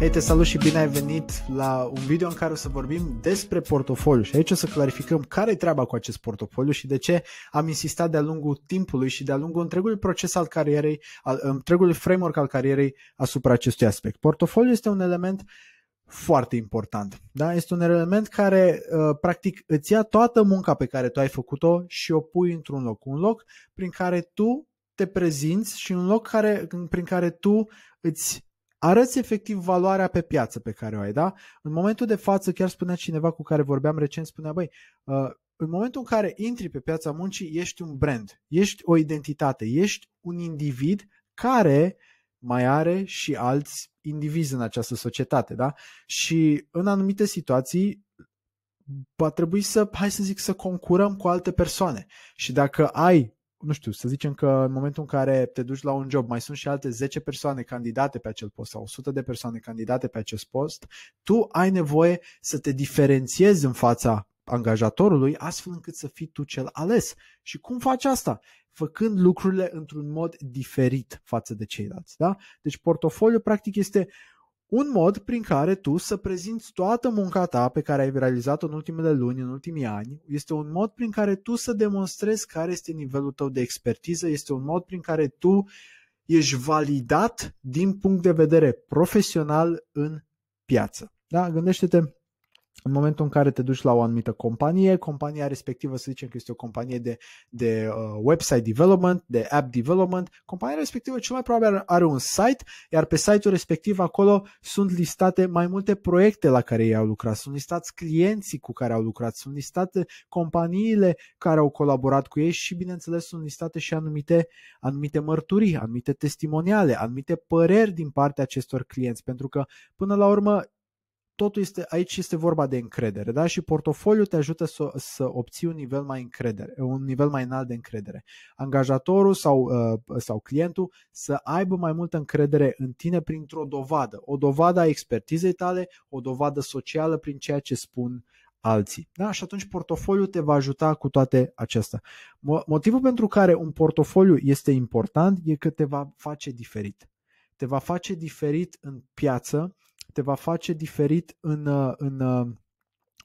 Hei, te salut și bine ai venit la un video în care o să vorbim despre portofoliu și aici o să clarificăm care e treaba cu acest portofoliu și de ce am insistat de-a lungul timpului și de-a lungul întregului proces al carierei, al, întregului framework al carierei asupra acestui aspect. Portofoliu este un element foarte important. Da? Este un element care uh, practic îți ia toată munca pe care tu ai făcut-o și o pui într-un loc. Un loc prin care tu te prezinți și un loc care, prin care tu îți arăți efectiv valoarea pe piață pe care o ai, da? În momentul de față, chiar spunea cineva cu care vorbeam recent, spunea, băi, uh, în momentul în care intri pe piața muncii, ești un brand, ești o identitate, ești un individ care mai are și alți indivizi în această societate, da? Și în anumite situații va trebui să, hai să zic, să concurăm cu alte persoane. Și dacă ai nu știu, să zicem că în momentul în care te duci la un job, mai sunt și alte 10 persoane candidate pe acel post sau 100 de persoane candidate pe acest post, tu ai nevoie să te diferențiezi în fața angajatorului astfel încât să fii tu cel ales. Și cum faci asta? Făcând lucrurile într-un mod diferit față de ceilalți. Da? Deci portofoliu practic este un mod prin care tu să prezinți toată munca ta pe care ai realizat-o în ultimele luni, în ultimii ani, este un mod prin care tu să demonstrezi care este nivelul tău de expertiză, este un mod prin care tu ești validat din punct de vedere profesional în piață. Da? Gândește-te în momentul în care te duci la o anumită companie, compania respectivă, să zicem că este o companie de, de uh, website development, de app development, compania respectivă cel mai probabil are, un site, iar pe site-ul respectiv acolo sunt listate mai multe proiecte la care ei au lucrat, sunt listați clienții cu care au lucrat, sunt listate companiile care au colaborat cu ei și, bineînțeles, sunt listate și anumite, anumite mărturii, anumite testimoniale, anumite păreri din partea acestor clienți, pentru că, până la urmă, totul este, aici este vorba de încredere, da? Și portofoliul te ajută să, să obții un nivel mai încredere, un nivel mai înalt de încredere. Angajatorul sau, uh, sau clientul să aibă mai multă încredere în tine printr-o dovadă, o dovadă a expertizei tale, o dovadă socială prin ceea ce spun alții. Da? Și atunci portofoliul te va ajuta cu toate acestea. Motivul pentru care un portofoliu este important e că te va face diferit. Te va face diferit în piață, te va face diferit în, uh, în uh,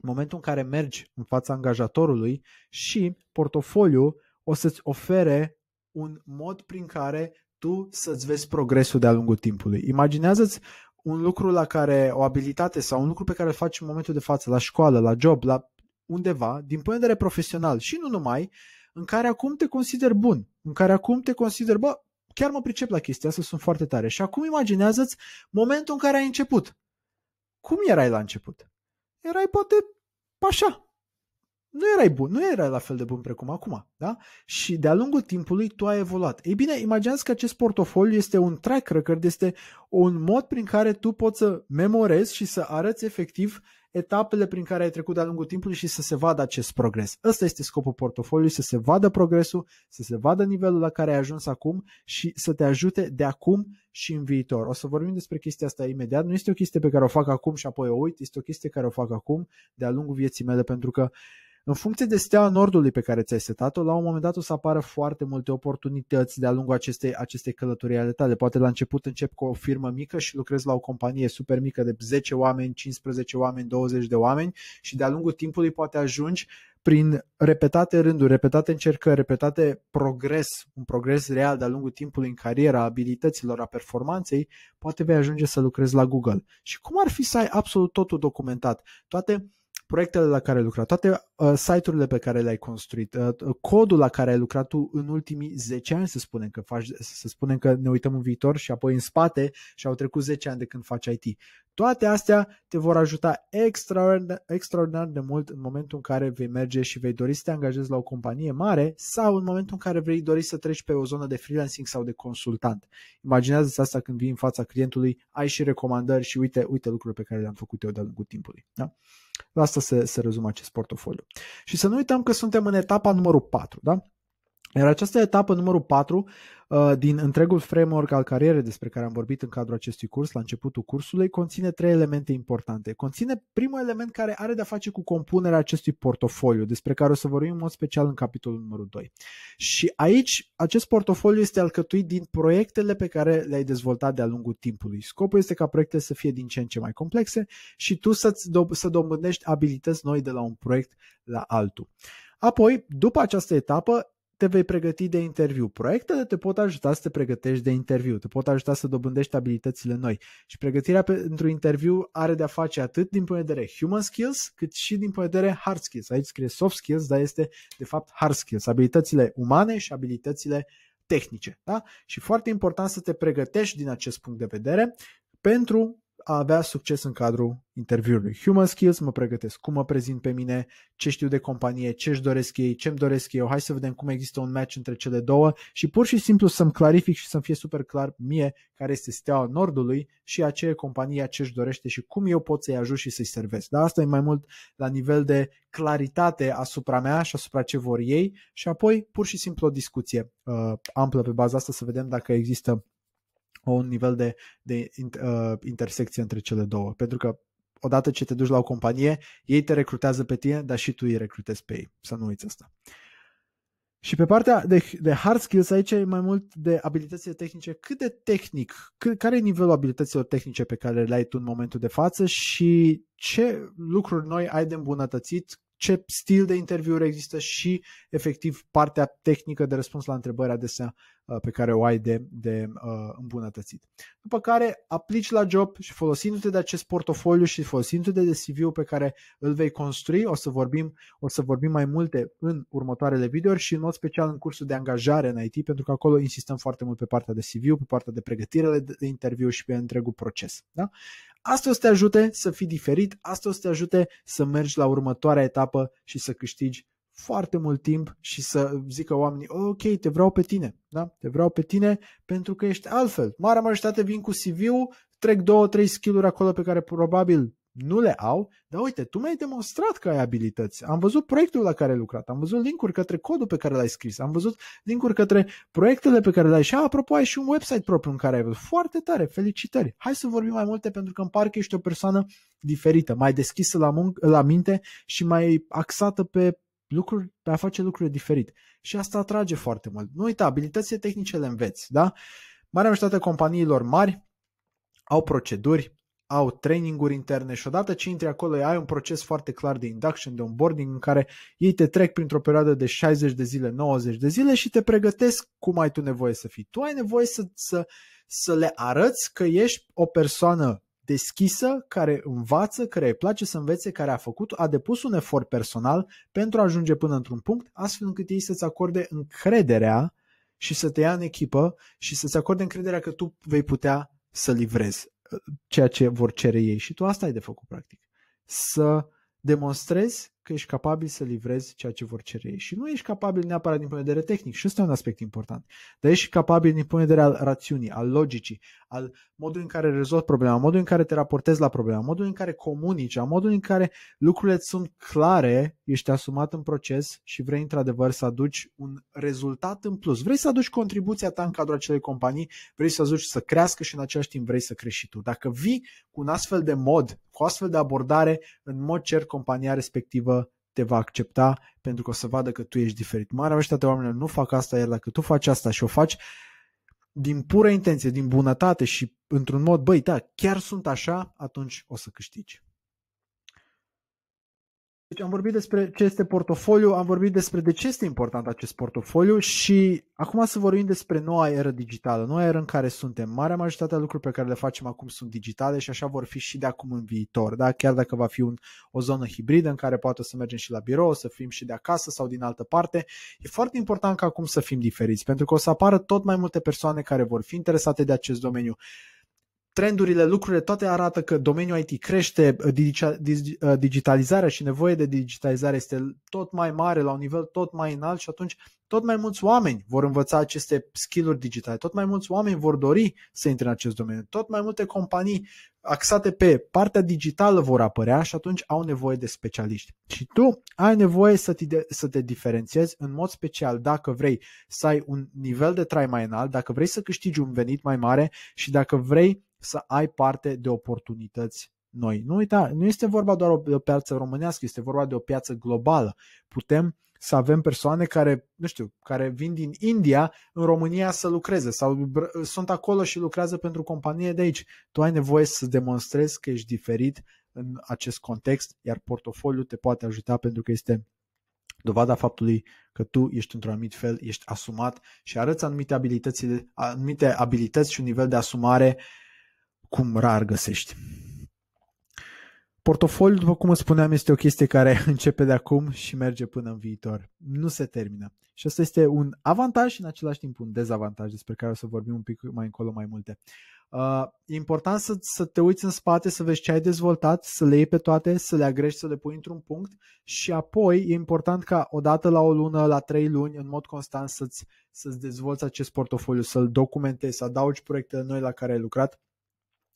momentul în care mergi în fața angajatorului și portofoliu o să-ți ofere un mod prin care tu să-ți vezi progresul de-a lungul timpului. Imaginează-ți un lucru la care, o abilitate sau un lucru pe care îl faci în momentul de față, la școală, la job, la undeva, din punct de vedere profesional și nu numai, în care acum te consider bun, în care acum te consider, bă, chiar mă pricep la chestia asta, sunt foarte tare. Și acum imaginează-ți momentul în care ai început. Cum erai la început? Erai poate așa. Nu erai bun, nu erai la fel de bun precum acum, da? Și de-a lungul timpului tu ai evoluat. Ei bine, imaginează că acest portofoliu este un track record, este un mod prin care tu poți să memorezi și să arăți efectiv etapele prin care ai trecut de-a lungul timpului și să se vadă acest progres. Ăsta este scopul portofoliului, să se vadă progresul, să se vadă nivelul la care ai ajuns acum și să te ajute de acum și în viitor. O să vorbim despre chestia asta imediat. Nu este o chestie pe care o fac acum și apoi o uit, este o chestie care o fac acum de-a lungul vieții mele pentru că uh, în funcție de steaua nordului pe care ți-ai setat-o, la un moment dat o să apară foarte multe oportunități de-a lungul acestei, acestei călătorii ale tale. Poate la început încep cu o firmă mică și lucrezi la o companie super mică de 10 oameni, 15 oameni, 20 de oameni și de-a lungul timpului poate ajungi prin repetate rânduri, repetate încercări, repetate progres, un progres real de-a lungul timpului în cariera, abilităților, a performanței, poate vei ajunge să lucrezi la Google. Și cum ar fi să ai absolut totul documentat? Toate proiectele la care ai lucrat, toate uh, site-urile pe care le-ai construit, uh, uh codul la care ai lucrat tu în ultimii 10 ani, să spunem că faci, să spunem că ne uităm în viitor și apoi în spate și au trecut 10 ani de când faci IT. Toate astea te vor ajuta extraordinar, extraordinar de mult în momentul în care vei merge și vei dori să te angajezi la o companie mare sau în momentul în care vei dori să treci pe o zonă de freelancing sau de consultant. Imaginează-ți asta când vii în fața clientului, ai și recomandări și uite, uite lucrurile pe care le-am făcut eu de-a lungul timpului. Da? La asta se, se rezumă acest portofoliu. Și să nu uităm că suntem în etapa numărul 4, da? Iar această etapă numărul 4 uh, din întregul framework al carierei despre care am vorbit în cadrul acestui curs, la începutul cursului, conține trei elemente importante. Conține primul element care are de-a face cu compunerea acestui portofoliu, despre care o să vorbim în mod special în capitolul numărul 2. Și aici, acest portofoliu este alcătuit din proiectele pe care le-ai dezvoltat de-a lungul timpului. Scopul este ca proiectele să fie din ce în ce mai complexe și tu să-ți do- să dobândești abilități noi de la un proiect la altul. Apoi, după această etapă, te vei pregăti de interviu. Proiectele te pot ajuta să te pregătești de interviu, te pot ajuta să dobândești abilitățile noi. Și pregătirea pentru interviu are de-a face atât din punct de vedere human skills, cât și din punct de vedere hard skills. Aici scrie soft skills, dar este de fapt hard skills, abilitățile umane și abilitățile tehnice. Da? Și foarte important să te pregătești din acest punct de vedere pentru a avea succes în cadrul interviului. Human skills, mă pregătesc cum mă prezint pe mine, ce știu de companie, ce își doresc ei, ce mi doresc eu, hai să vedem cum există un match între cele două și pur și simplu să-mi clarific și să-mi fie super clar mie care este steaua nordului și a ce compania ce își dorește și cum eu pot să-i ajut și să-i servesc. Dar asta e mai mult la nivel de claritate asupra mea și asupra ce vor ei și apoi pur și simplu o discuție uh, amplă pe baza asta să vedem dacă există un nivel de, de uh, intersecție între cele două. Pentru că odată ce te duci la o companie, ei te recrutează pe tine, dar și tu îi recrutezi pe ei. Să nu uiți asta. Și pe partea de, de hard skills aici e mai mult de abilitățile tehnice. Cât de tehnic, cât, care e nivelul abilităților tehnice pe care le ai tu în momentul de față și ce lucruri noi ai de îmbunătățit ce stil de interviuri există și efectiv partea tehnică de răspuns la întrebări adesea uh, pe care o ai de, de uh, îmbunătățit. După care aplici la job și folosindu-te de acest portofoliu și folosindu-te de CV-ul pe care îl vei construi, o să vorbim, o să vorbim mai multe în următoarele videouri și în mod special în cursul de angajare în IT, pentru că acolo insistăm foarte mult pe partea de CV, pe partea de pregătire de interviu și pe întregul proces. Da? Asta o să te ajute să fii diferit, asta o să te ajute să mergi la următoarea etapă și să câștigi foarte mult timp și să zică oamenii, ok, te vreau pe tine, da? te vreau pe tine pentru că ești altfel. Marea majoritate vin cu CV-ul, trec două, trei skill-uri acolo pe care probabil nu le au, dar uite, tu mi-ai demonstrat că ai abilități. Am văzut proiectul la care ai lucrat, am văzut linkuri către codul pe care l-ai scris, am văzut linkuri către proiectele pe care le-ai și, apropo, ai și un website propriu în care ai văzut. Foarte tare, felicitări! Hai să vorbim mai multe pentru că îmi pare că ești o persoană diferită, mai deschisă la, mun- la minte și mai axată pe lucruri, pe a face lucruri diferit. Și asta atrage foarte mult. Nu uita, abilitățile tehnice le înveți, da? Marea majoritatea companiilor mari au proceduri, au traininguri interne și odată ce intri acolo ai un proces foarte clar de induction, de onboarding în care ei te trec printr-o perioadă de 60 de zile, 90 de zile și te pregătesc cum ai tu nevoie să fii. Tu ai nevoie să, să, să le arăți că ești o persoană deschisă, care învață, care îi place să învețe, care a făcut, a depus un efort personal pentru a ajunge până într-un punct, astfel încât ei să-ți acorde încrederea și să te ia în echipă și să-ți acorde încrederea că tu vei putea să livrezi ceea ce vor cere ei. Și tu asta ai de făcut, practic. Să demonstrezi că ești capabil să livrezi ceea ce vor cere ei. Și nu ești capabil neapărat din punct de vedere tehnic, și ăsta e un aspect important, dar ești capabil din punct de vedere al rațiunii, al logicii, al modului în care rezolvi problema, modul în care te raportezi la problema, modul în care comunici, al modul în care lucrurile sunt clare, ești asumat în proces și vrei într-adevăr să aduci un rezultat în plus. Vrei să aduci contribuția ta în cadrul acelei companii, vrei să aduci să crească și în același timp vrei să crești și tu. Dacă vii cu un astfel de mod, cu astfel de abordare, în mod cer compania respectivă te va accepta pentru că o să vadă că tu ești diferit. Marea de oamenilor nu fac asta, iar dacă tu faci asta și o faci din pură intenție, din bunătate și într-un mod, băi, da, chiar sunt așa, atunci o să câștigi. Deci am vorbit despre ce este portofoliu, am vorbit despre de ce este important acest portofoliu și acum să vorbim despre noua eră digitală, noua eră în care suntem. Marea majoritatea lucrurilor pe care le facem acum sunt digitale și așa vor fi și de acum în viitor, da? chiar dacă va fi un, o zonă hibridă în care poate să mergem și la birou, să fim și de acasă sau din altă parte. E foarte important ca acum să fim diferiți, pentru că o să apară tot mai multe persoane care vor fi interesate de acest domeniu trendurile, lucrurile, toate arată că domeniul IT crește, uh, digitalizarea și nevoie de digitalizare este tot mai mare, la un nivel tot mai înalt și atunci tot mai mulți oameni vor învăța aceste skill-uri digitale, tot mai mulți oameni vor dori să intre în acest domeniu, tot mai multe companii axate pe partea digitală vor apărea și atunci au nevoie de specialiști. Și tu ai nevoie să te, să te diferențiezi în mod special dacă vrei să ai un nivel de trai mai înalt, dacă vrei să câștigi un venit mai mare și dacă vrei să ai parte de oportunități noi. Nu uita, nu este vorba doar de o piață românească, este vorba de o piață globală. Putem să avem persoane care, nu știu, care vin din India în România să lucreze sau sunt acolo și lucrează pentru companie de aici. Tu ai nevoie să demonstrezi că ești diferit în acest context, iar portofoliul te poate ajuta pentru că este dovada faptului că tu ești într-un anumit fel, ești asumat și arăți anumite abilități, anumite abilități și un nivel de asumare uh, cum rar găsești. Portofoliul, după cum spuneam, este o chestie care începe de acum și merge până în viitor. Nu se termină. Și asta este un avantaj și în același timp un dezavantaj despre care o să vorbim un pic mai încolo mai multe. Uh, e important să, să te uiți în spate, să vezi ce ai dezvoltat, să le iei pe toate, să le agrești, să le pui într-un punct și apoi e important ca odată la o lună, la trei luni, în mod constant să-ți, să-ți dezvolți acest portofoliu, să-l documentezi, să adaugi proiectele noi la care ai lucrat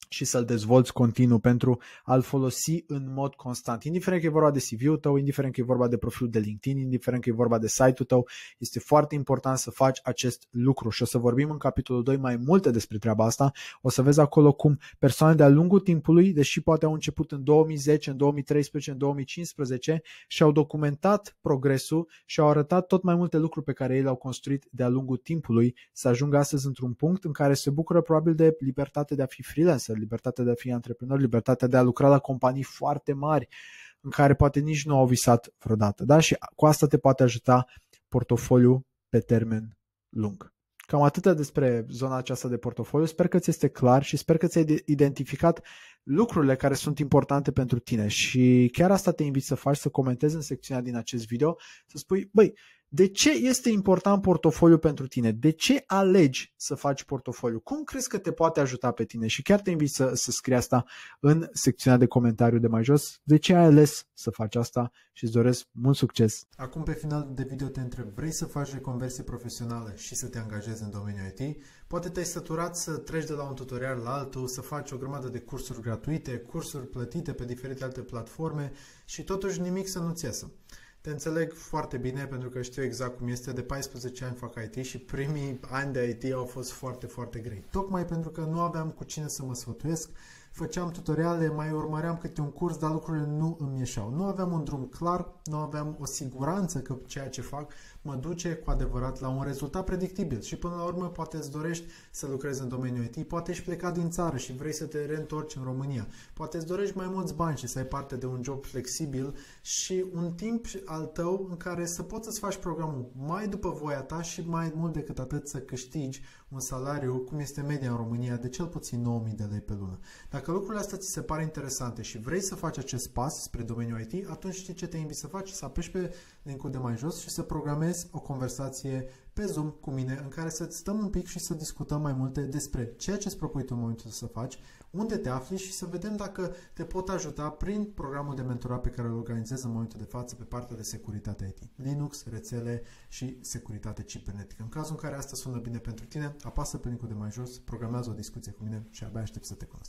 și să-l dezvolți continuu pentru a-l folosi în mod constant. Indiferent că e vorba de CV-ul tău, indiferent că e vorba de profilul de LinkedIn, indiferent că e vorba de site-ul tău, este foarte important să faci acest lucru și o să vorbim în capitolul 2 mai multe despre treaba asta. O să vezi acolo cum persoane de-a lungul timpului, deși poate au început în 2010, în 2013, în 2015 și au documentat progresul și au arătat tot mai multe lucruri pe care ei le-au construit de-a lungul timpului să ajungă astăzi într-un punct în care se bucură probabil de libertate de a fi freelancer acasă, libertatea de a fi antreprenor, libertatea de a lucra la companii foarte mari în care poate nici nu au visat vreodată. Da? Și cu asta te poate ajuta portofoliu pe termen lung. Cam atâta despre zona aceasta de portofoliu. Sper că ți este clar și sper că ți-ai identificat lucrurile care sunt importante pentru tine și chiar asta te invit să faci, să comentezi în secțiunea din acest video, să spui, băi, de ce este important portofoliu pentru tine? De ce alegi să faci portofoliu? Cum crezi că te poate ajuta pe tine? Și chiar te invit să, să scrii asta în secțiunea de comentariu de mai jos. De ce ai ales să faci asta și îți doresc mult succes! Acum pe final de video te întreb, vrei să faci reconversie profesională și să te angajezi în domeniul IT? Poate te-ai săturat să treci de la un tutorial la altul, să faci o grămadă de cursuri gratuite, cursuri plătite pe diferite alte platforme și totuși nimic să nu-ți iasă. Te înțeleg foarte bine pentru că știu exact cum este. De 14 ani fac IT și primii ani de IT au fost foarte, foarte grei. Tocmai pentru că nu aveam cu cine să mă sfătuiesc, făceam tutoriale, mai urmăream câte un curs, dar lucrurile nu îmi ieșeau. Nu aveam un drum clar, nu aveam o siguranță că ceea ce fac mă duce cu adevărat la un rezultat predictibil și până la urmă poate îți dorești să lucrezi în domeniul IT, poate ești plecat din țară și vrei să te reîntorci în România, poate îți dorești mai mulți bani și să ai parte de un job flexibil și un timp al tău în care să poți să-ți faci programul mai după voia ta și mai mult decât atât să câștigi un salariu cum este media în România de cel puțin 9000 de lei pe lună. Dacă lucrurile astea ți se pare interesante și vrei să faci acest pas spre domeniul IT, atunci știi ce te invit să faci, să apeși pe linkul de mai jos și să programezi urmezi o conversație pe Zoom cu mine în care să stăm un pic și să discutăm mai multe despre ceea ce îți propui tu în momentul să faci, unde te afli și să vedem dacă te pot ajuta prin programul de mentorat pe care îl organizez în momentul de față pe partea de securitate IT, Linux, rețele și securitate cibernetică. În cazul în care asta sună bine pentru tine, apasă pe linkul de mai jos, programează o discuție cu mine și abia aștept să te cunosc.